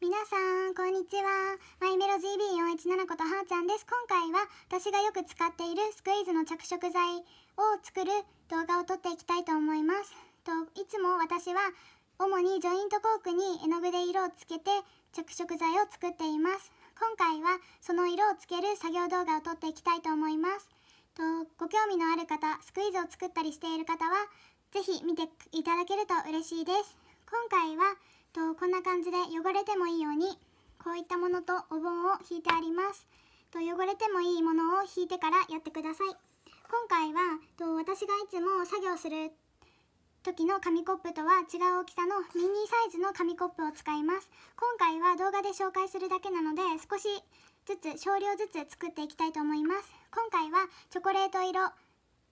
皆さんこんにちはマイメロ GB417 ことはーちゃんです今回は私がよく使っているスクイーズの着色剤を作る動画を撮っていきたいと思いますといつも私は主にジョイントコークに絵の具で色をつけて着色剤を作っています今回はその色をつける作業動画を撮っていきたいと思いますとご興味のある方スクイーズを作ったりしている方は是非見ていただけると嬉しいです今回はとこんな感じで汚れてもいいようにこういったものとお盆を引いてありますと汚れてもいいものを引いてからやってください今回はと私がいつも作業する時の紙コップとは違う大きさのミニサイズの紙コップを使います今回は動画で紹介するだけなので少しずつ少量ずつ作っていきたいと思います今回はチョコレート色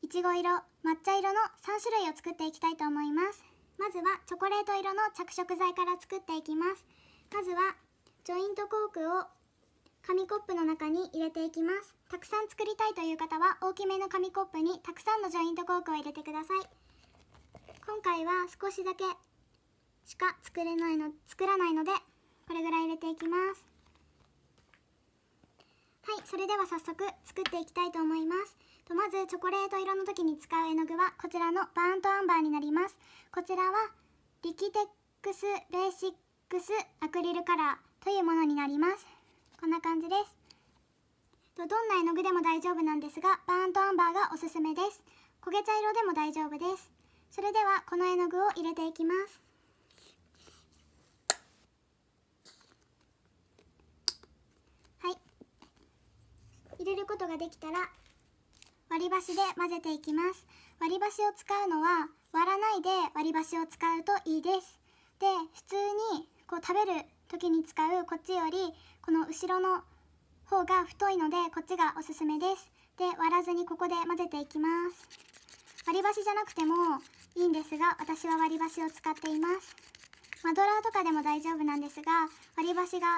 いちご色抹茶色の3種類を作っていきたいと思いますまずはチョコレート色の着色剤から作っていきますまずはジョイントコークを紙コップの中に入れていきますたくさん作りたいという方は大きめの紙コップにたくさんのジョイントコークを入れてください今回は少しだけしか作れないの作らないのでこれぐらい入れていきますそれでは早速作っていきたいと思いますとまずチョコレート色の時に使う絵の具はこちらのバーントアンバーになりますこちらはリキテックスベーシックスアクリルカラーというものになりますこんな感じですとどんな絵の具でも大丈夫なんですがバーントアンバーがおすすめです焦げ茶色でも大丈夫ですそれではこの絵の具を入れていきます入れることができたら割り箸で混ぜていきます割り箸を使うのは割らないで割り箸を使うといいですで普通にこう食べる時に使うこっちよりこの後ろの方が太いのでこっちがおすすめですで割らずにここで混ぜていきます割り箸じゃなくてもいいんですが私は割り箸を使っていますマドラーとかでも大丈夫なんですが割り箸が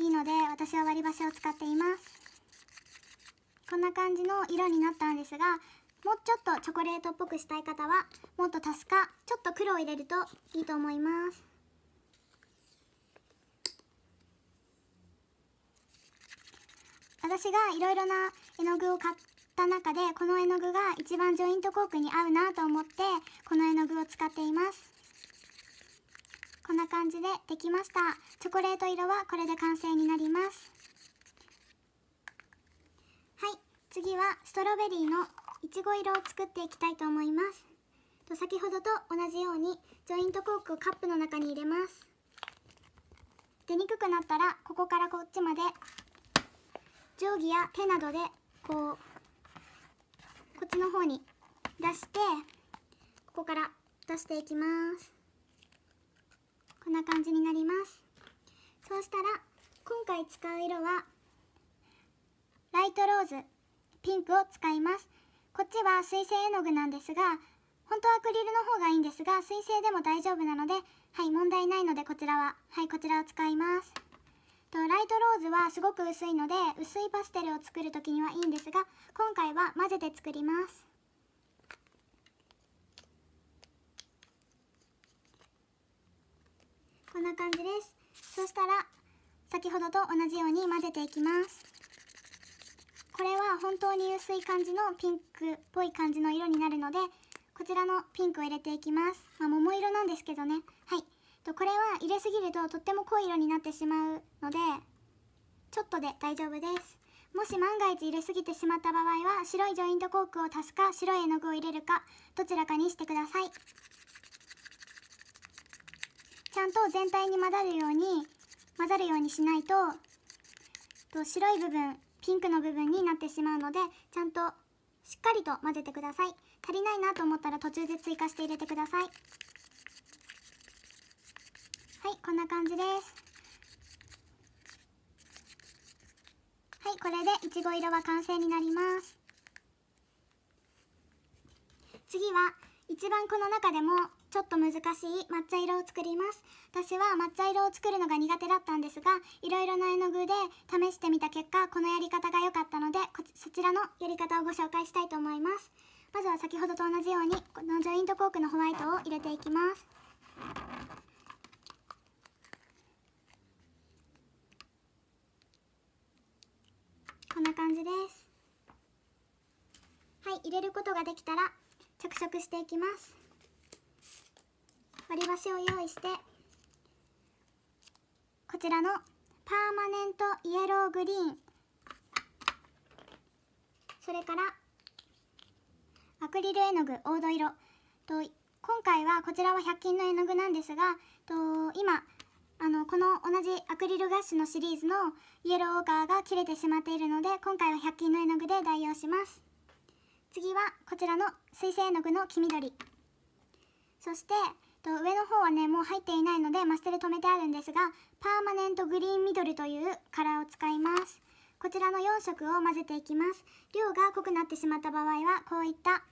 いいので私は割り箸を使っていますこんな感じの色になったんですがもうちょっとチョコレートっぽくしたい方はもっと足すかちょっと黒を入れるといいと思います私がいろいろな絵の具を買った中でこの絵の具が一番ジョイントコークに合うなと思ってこの絵の具を使っていますこんな感じでできましたチョコレート色はこれで完成になります次はストロベリーのいちご色を作っていきたいと思いますと先ほどと同じようにジョイントコークをカップの中に入れます出にくくなったらここからこっちまで定規や手などでこうこっちの方に出してここから出していきますこんな感じになりますそうしたら今回使う色はライトローズピンクを使いますこっちは水性絵の具なんですが本当はアクリルの方がいいんですが水性でも大丈夫なのではい問題ないのでこちらははいこちらを使いますとライトローズはすごく薄いので薄いパステルを作る時にはいいんですが今回は混ぜて作りますこんな感じですそしたら先ほどと同じように混ぜていきます本当に薄い感じのピンクっぽい感じの色になるのでこちらのピンクを入れていきます、まあ、桃色なんですけどねはいとこれは入れすぎるととっても濃い色になってしまうのでちょっとで大丈夫ですもし万が一入れすぎてしまった場合は白いジョイントコークを足すか白い絵の具を入れるかどちらかにしてくださいちゃんと全体に混ざるように混ざるようにしないとと白い部分ピンクの部分になってしまうのでちゃんとしっかりと混ぜてください足りないなと思ったら途中で追加して入れてくださいはいこんな感じですはいこれでいちご色は完成になります次は一番この中でもちょっと難しい抹茶色を作ります私は抹茶色を作るのが苦手だったんですがいろいろな絵の具で試してみた結果このやり方が良かったのでそちらのやり方をご紹介したいと思いますまずは先ほどと同じようにこのジョイントコークのホワイトを入れていきますこんな感じですはい入れることができたら着色していきます割り箸を用意してこちらのパーマネントイエローグリーンそれからアクリル絵の具黄土色と今回はこちらは100均の絵の具なんですがと今あのこの同じアクリルガッシュのシリーズのイエローオーカーが切れてしまっているので今回は100均の絵の具で代用します次はこちらの水性絵の具の黄緑そしてと上の方はねもう入っていないのでマステル止めてあるんですがパーマネントグリーンミドルというカラーを使いますこちらの4色を混ぜていきます量が濃くなってしまった場合はこういった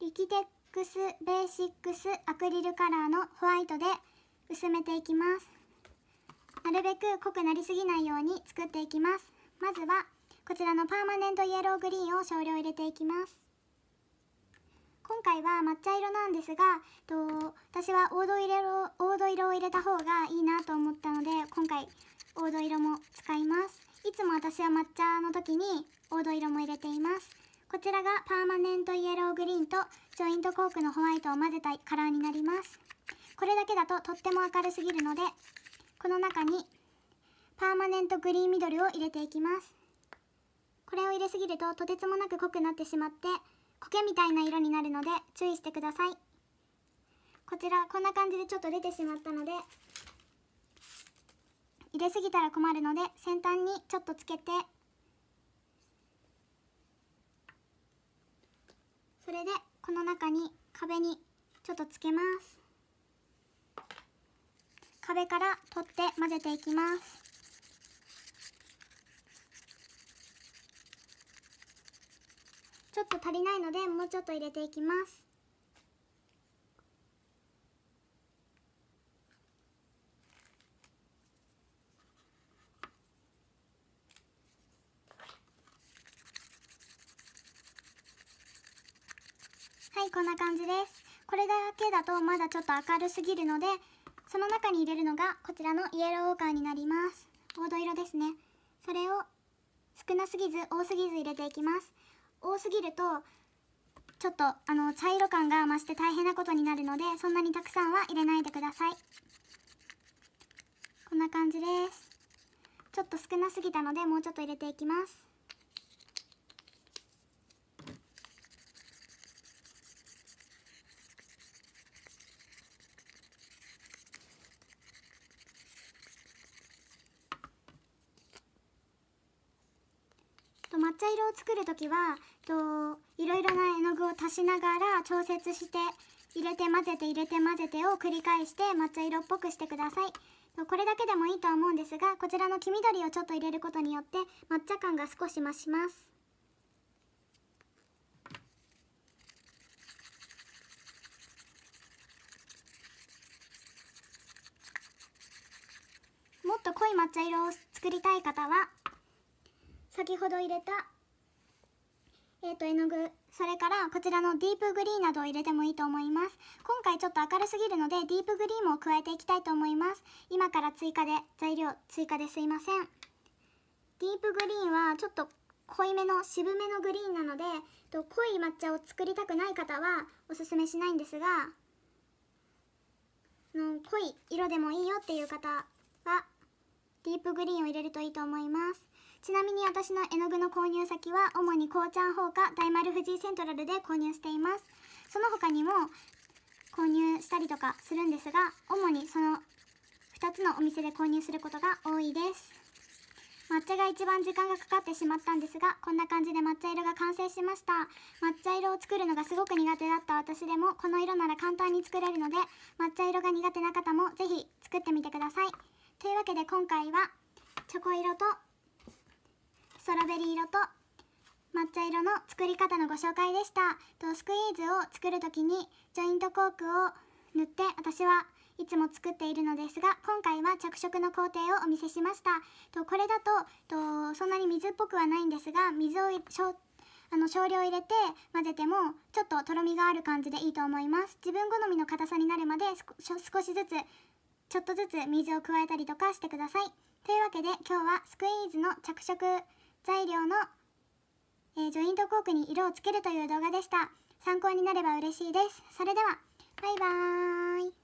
リキテックスベーシックスアクリルカラーのホワイトで薄めていきますなるべく濃くなりすぎないように作っていきますまずはこちらのパーマネントイエローグリーンを少量入れていきます今回は抹茶色なんですがと私は黄土色黄土色を入れた方がいいなと思ったので今回黄土色も使いますいつも私は抹茶の時に黄土色も入れていますこちらがパーマネントイエローグリーンとジョイントコークのホワイトを混ぜたカラーになりますこれだけだととっても明るすぎるのでこの中にパーマネントグリーンミドルを入れていきますこれを入れすぎるととてつもなく濃くなってしまって苔みたいな色になるので注意してくださいこちらこんな感じでちょっと出てしまったので入れすぎたら困るので先端にちょっとつけてそれでこの中に壁にちょっとつけます壁から取って混ぜていきますょっと足りないのでもうちょっと入れていきますはいこんな感じですこれだけだとまだちょっと明るすぎるのでその中に入れるのがこちらのイエローウォーカーになります黄土色ですねそれを少なすぎず多すぎず入れていきます多すぎるとちょっとあの茶色感が増して大変なことになるのでそんなにたくさんは入れないでくださいこんな感じですちょっと少なすぎたのでもうちょっと入れていきます茶色を作る時はといろいろな絵の具を足しながら調節して入れて混ぜて入れて混ぜてを繰り返して抹茶色っぽくしてくださいこれだけでもいいと思うんですがこちらの黄緑をちょっと入れることによって抹茶感が少し増しますもっと濃い抹茶色を作りたい方は先ほど入れたえー、と絵の具それからこちらのディープグリーンなどを入れてもいいと思います今回ちょっと明るすぎるのでディープグリーンも加えていきたいと思います今から追加で材料追加ですいませんディープグリーンはちょっと濃いめの渋めのグリーンなので濃い抹茶を作りたくない方はおすすめしないんですがの濃い色でもいいよっていう方はディープグリーンを入れるといいと思いますちなみに私の絵の具の購入先は主にこうちゃんほうか大丸富士セントラルで購入していますその他にも購入したりとかするんですが主にその2つのお店で購入することが多いです抹茶が一番時間がかかってしまったんですがこんな感じで抹茶色が完成しました抹茶色を作るのがすごく苦手だった私でもこの色なら簡単に作れるので抹茶色が苦手な方も是非作ってみてくださいというわけで今回はチョコ色とソロベリー色と抹茶色の作り方のご紹介でしたとスクイーズを作る時にジョイントコークを塗って私はいつも作っているのですが今回は着色の工程をお見せしましたとこれだととそんなに水っぽくはないんですが水をあの少量入れて混ぜてもちょっととろみがある感じでいいと思います自分好みの硬さになるまで少しずつちょっとずつ水を加えたりとかしてくださいというわけで今日はスクイーズの着色材料の、えー、ジョイントコークに色をつけるという動画でした参考になれば嬉しいですそれではバイバーイ